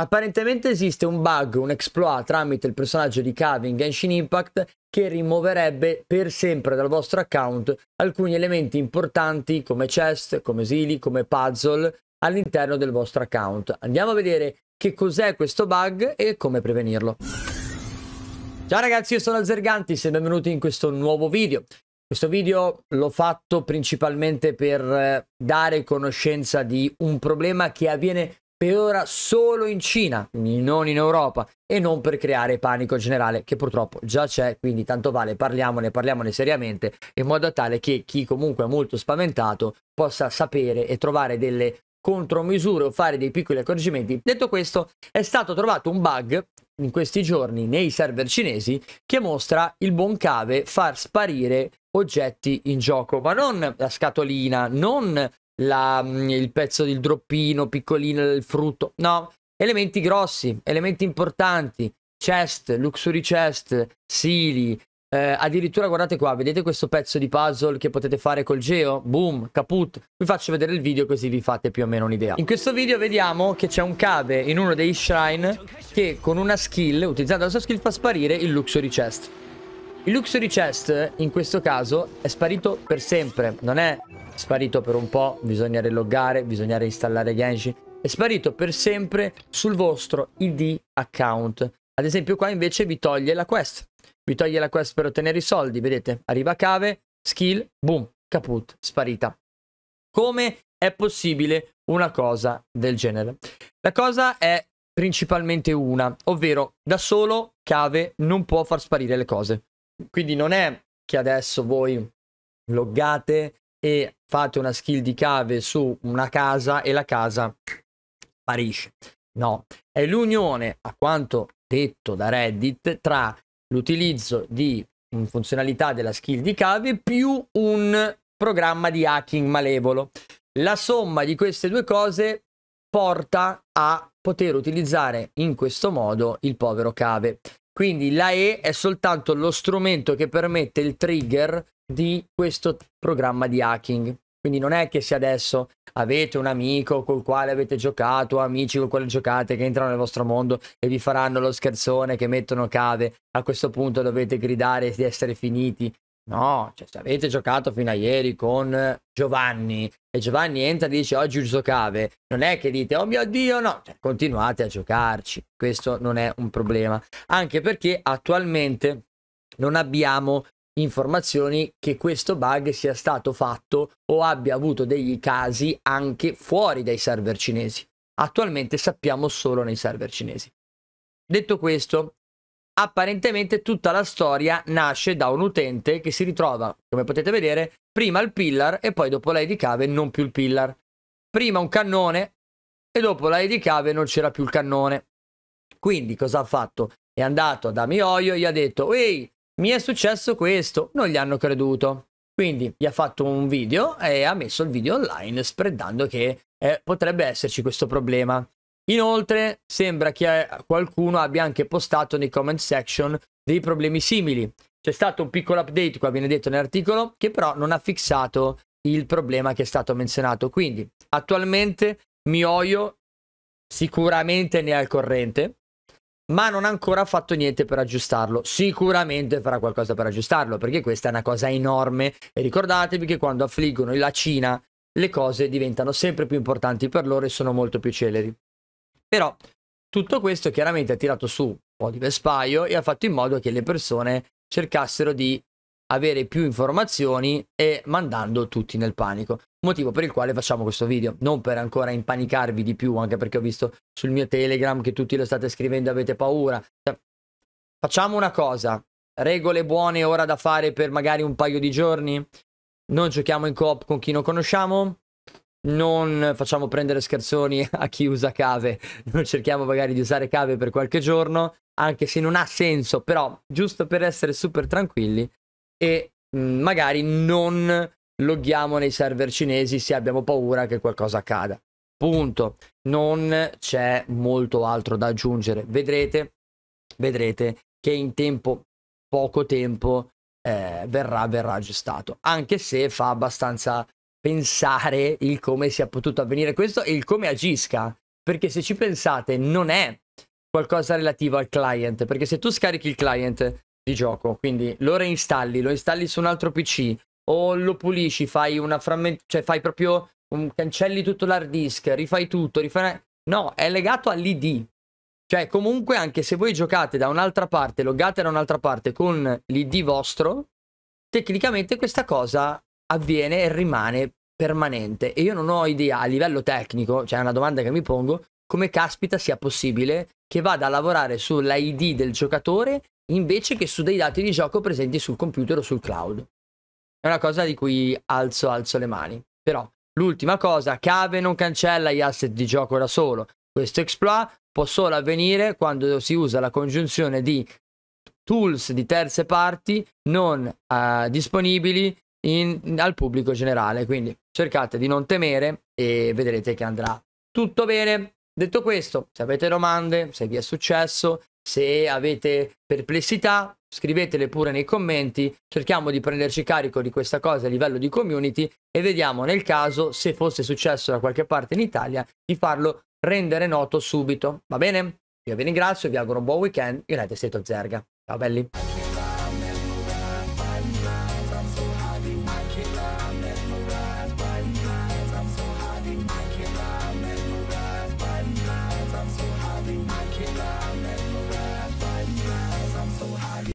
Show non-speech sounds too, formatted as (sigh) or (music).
Apparentemente esiste un bug, un exploit tramite il personaggio di Cave in Genshin Impact che rimuoverebbe per sempre dal vostro account alcuni elementi importanti come chest, come esili, come puzzle all'interno del vostro account. Andiamo a vedere che cos'è questo bug e come prevenirlo. Ciao ragazzi, io sono Zerganti, e benvenuti in questo nuovo video. Questo video l'ho fatto principalmente per eh, dare conoscenza di un problema che avviene per ora solo in Cina, non in Europa, e non per creare panico generale che purtroppo già c'è, quindi tanto vale parliamone, parliamone seriamente, in modo tale che chi comunque è molto spaventato possa sapere e trovare delle contromisure o fare dei piccoli accorgimenti. Detto questo, è stato trovato un bug in questi giorni nei server cinesi che mostra il buon cave far sparire oggetti in gioco, ma non la scatolina, non la, mm, il pezzo del droppino piccolino, il frutto, no, elementi grossi, elementi importanti, chest, luxury chest, sili, eh, addirittura guardate qua, vedete questo pezzo di puzzle che potete fare col geo? Boom, caput. Vi faccio vedere il video così vi fate più o meno un'idea. In questo video vediamo che c'è un cave in uno dei shrine che con una skill, utilizzando la sua skill, fa sparire il luxury chest. Il Luxury Chest, in questo caso, è sparito per sempre. Non è sparito per un po', bisogna reloggare, bisogna reinstallare Genshin. È sparito per sempre sul vostro ID account. Ad esempio qua invece vi toglie la quest. Vi toglie la quest per ottenere i soldi, vedete? Arriva cave, skill, boom, caput, sparita. Come è possibile una cosa del genere? La cosa è principalmente una, ovvero da solo cave non può far sparire le cose. Quindi non è che adesso voi loggate e fate una skill di cave su una casa e la casa sparisce. No, è l'unione, a quanto detto da Reddit, tra l'utilizzo di funzionalità della skill di cave più un programma di hacking malevolo. La somma di queste due cose porta a poter utilizzare in questo modo il povero cave. Quindi la E è soltanto lo strumento che permette il trigger di questo programma di hacking. Quindi non è che se adesso avete un amico col quale avete giocato, amici con quali giocate, che entrano nel vostro mondo e vi faranno lo scherzone che mettono cave, a questo punto dovete gridare di essere finiti No, cioè se avete giocato fino a ieri con Giovanni e Giovanni entra e dice oggi cave, non è che dite oh mio Dio no, cioè, continuate a giocarci, questo non è un problema, anche perché attualmente non abbiamo informazioni che questo bug sia stato fatto o abbia avuto degli casi anche fuori dai server cinesi. Attualmente sappiamo solo nei server cinesi. Detto questo, apparentemente tutta la storia nasce da un utente che si ritrova, come potete vedere, prima il pillar e poi dopo Lady Cave non più il pillar. Prima un cannone e dopo Lady Cave non c'era più il cannone. Quindi cosa ha fatto? È andato ad Amioio e gli ha detto «Ehi, mi è successo questo!» Non gli hanno creduto. Quindi gli ha fatto un video e ha messo il video online spreadando che eh, potrebbe esserci questo problema. Inoltre sembra che eh, qualcuno abbia anche postato nei comment section dei problemi simili. C'è stato un piccolo update, qua viene detto nell'articolo, che però non ha fissato il problema che è stato menzionato. Quindi attualmente Mioio sicuramente ne è al corrente, ma non ha ancora fatto niente per aggiustarlo. Sicuramente farà qualcosa per aggiustarlo, perché questa è una cosa enorme. E ricordatevi che quando affliggono la Cina, le cose diventano sempre più importanti per loro e sono molto più celeri. Però tutto questo chiaramente ha tirato su un po' di vespaio e ha fatto in modo che le persone cercassero di avere più informazioni e mandando tutti nel panico. Motivo per il quale facciamo questo video, non per ancora impanicarvi di più, anche perché ho visto sul mio Telegram che tutti lo state scrivendo e avete paura. Cioè, facciamo una cosa, regole buone ora da fare per magari un paio di giorni? Non giochiamo in coop con chi non conosciamo? non facciamo prendere scherzoni (laughs) a chi usa cave, non cerchiamo magari di usare cave per qualche giorno, anche se non ha senso, però giusto per essere super tranquilli e mh, mm, magari non loghiamo nei server cinesi se abbiamo paura che qualcosa accada. Punto. Non c'è molto altro da aggiungere. Vedrete, vedrete che in tempo, poco tempo, eh, verrà, verrà aggiustato. Anche se fa abbastanza pensare il come sia potuto avvenire questo e il come agisca. Perché se ci pensate, non è qualcosa relativo al client. Perché se tu scarichi il client di gioco, quindi lo reinstalli, lo installi su un altro PC o lo pulisci, fai una frammentazione, cioè fai proprio un cancelli tutto l'hard disk, rifai tutto, rifai. No, è legato all'ID. Cioè, comunque, anche se voi giocate da un'altra parte, loggate da un'altra parte con l'ID vostro, tecnicamente questa cosa avviene e rimane permanente. E io non ho idea a livello tecnico, cioè è una domanda che mi pongo, come caspita sia possibile che vada a lavorare sull'ID del giocatore invece che su dei dati di gioco presenti sul computer o sul cloud. È una cosa di cui alzo, alzo le mani. Però l'ultima cosa, Cave non cancella gli asset di gioco da solo. Questo exploit può solo avvenire quando si usa la congiunzione di tools di terze parti non uh, disponibili in, al pubblico generale. Quindi cercate di non temere e vedrete che andrà tutto bene. Detto questo, se avete domande, se vi è successo, se avete perplessità, scrivetele pure nei commenti, cerchiamo di prenderci carico di questa cosa a livello di community e vediamo nel caso, se fosse successo da qualche parte in Italia, di farlo rendere noto subito. Va bene? Io vi ringrazio, vi auguro un buon weekend, United State of Zerga. Ciao belli!